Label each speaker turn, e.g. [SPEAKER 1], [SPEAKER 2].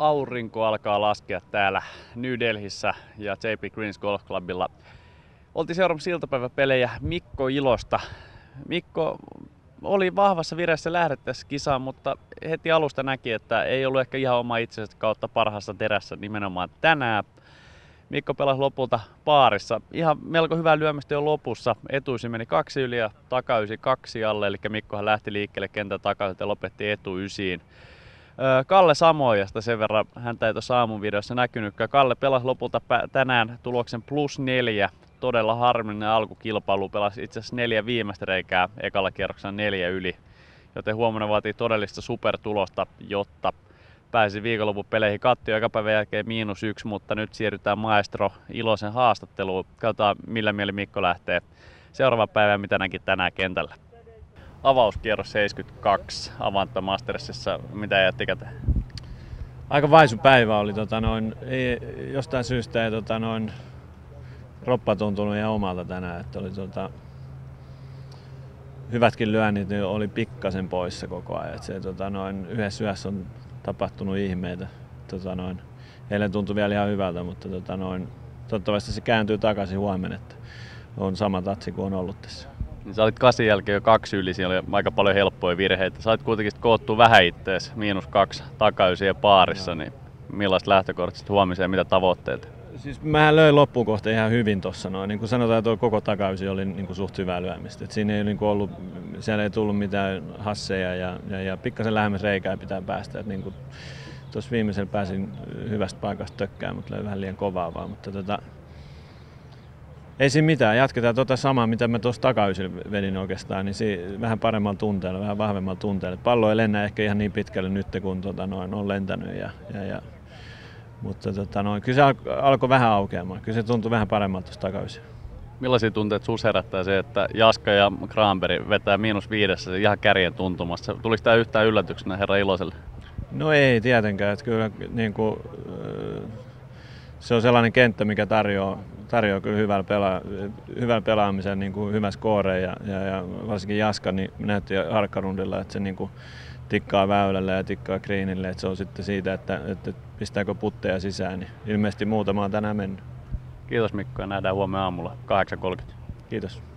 [SPEAKER 1] aurinko alkaa laskea täällä New Delhissä ja JP Greens Golf Clubilla. Oltiin seuraamassa iltapäiväpelejä Mikko Ilosta. Mikko oli vahvassa vireessä lähdettäessä kisaan, mutta heti alusta näki, että ei ollut ehkä ihan oma itsensä kautta parhaassa terässä nimenomaan tänään. Mikko pelasi lopulta paarissa. Ihan melko hyvää lyömistä jo lopussa. Etuisi meni kaksi yli ja takaisin kaksi alle, eli Mikkohan lähti liikkeelle kentän takaisin ja lopetti etuysiin. Kalle Samoijasta sen verran, häntä ei tuossa aamun videossa näkynytkään. Kalle pelasi lopulta tänään tuloksen plus neljä. Todella harminen alkukilpailu, pelasi itse asiassa neljä viimeistä reikää ekalla kierroksella neljä yli. Joten huomenna vaatii todellista supertulosta, jotta pääsi viikonlopun peleihin kattio joka päivän jälkeen miinus yksi, mutta nyt siirrytään maestro Iloisen haastatteluun. Katsotaan millä mieli Mikko lähtee seuraava päivä, mitä näki tänään kentällä avauskierros 72 Avanto Mastersissa. Mitä jätti käteen?
[SPEAKER 2] Aika vaisu päivä oli tota noin, ei, jostain syystä ei tota noin, roppa tuntunut ihan omalta tänään, että oli tota, hyvätkin lyönnit niin oli pikkasen poissa koko ajan. Et se, tota noin, yhdessä yössä on tapahtunut ihmeitä. Tota noin, eilen tuntui vielä ihan hyvältä, mutta tota noin, toivottavasti se kääntyy takaisin huomenna, että on sama tatsi kuin on ollut tässä
[SPEAKER 1] niin sä olit kasin jälkeen jo kaksi yli, siinä oli aika paljon helppoja virheitä. Sait kuitenkin koottu vähän ittees, miinus kaksi takaisin paarissa, niin millaiset lähtökohdat huomiseen, mitä tavoitteet?
[SPEAKER 2] Siis mä löin loppuun kohta ihan hyvin tuossa noin. Niin kuin sanotaan, tuo koko takaisin oli niin kuin suht hyvää lyömistä. Et siinä ei niin kuin ollut, siellä ei tullut mitään hasseja ja, ja, ja pikkasen lähemmäs reikää pitää päästä. Et niin kuin, tuossa viimeisellä pääsin hyvästä paikasta tökkään, mutta löin vähän liian kovaa vaan. Mutta tota, ei siinä mitään, jatketaan tuota samaa, mitä mä tuossa takaisin vedin oikeastaan, niin si- vähän paremmalla tunteella, vähän vahvemmalla tunteella. Pallo ei lennä ehkä ihan niin pitkälle nyt, kun tota, noin, on lentänyt ja, ja, ja mutta tota, noin, kyllä se alkoi vähän aukeamaan. Kyllä se tuntui vähän paremmalta tuossa takaisin.
[SPEAKER 1] Millaisia tunteita sinussa herättää se, että Jaska ja Kramberi vetää miinus viidessä ihan kärjen tuntumassa? Tuliko tämä yhtään yllätyksenä herra Iloiselle?
[SPEAKER 2] No ei tietenkään. Että kyllä niin kuin, se on sellainen kenttä, mikä tarjoaa tarjoaa kyllä hyvän, pela, hyvän pelaamisen, niin kuin hyvän skoreen ja, ja, ja, varsinkin Jaska niin näytti harkkarundilla, että se niin kuin tikkaa väylällä ja tikkaa kriinille, että se on sitten siitä, että, että pistääkö putteja sisään, niin ilmeisesti muutama on tänään mennyt.
[SPEAKER 1] Kiitos Mikko ja nähdään huomenna aamulla 8.30. Kiitos.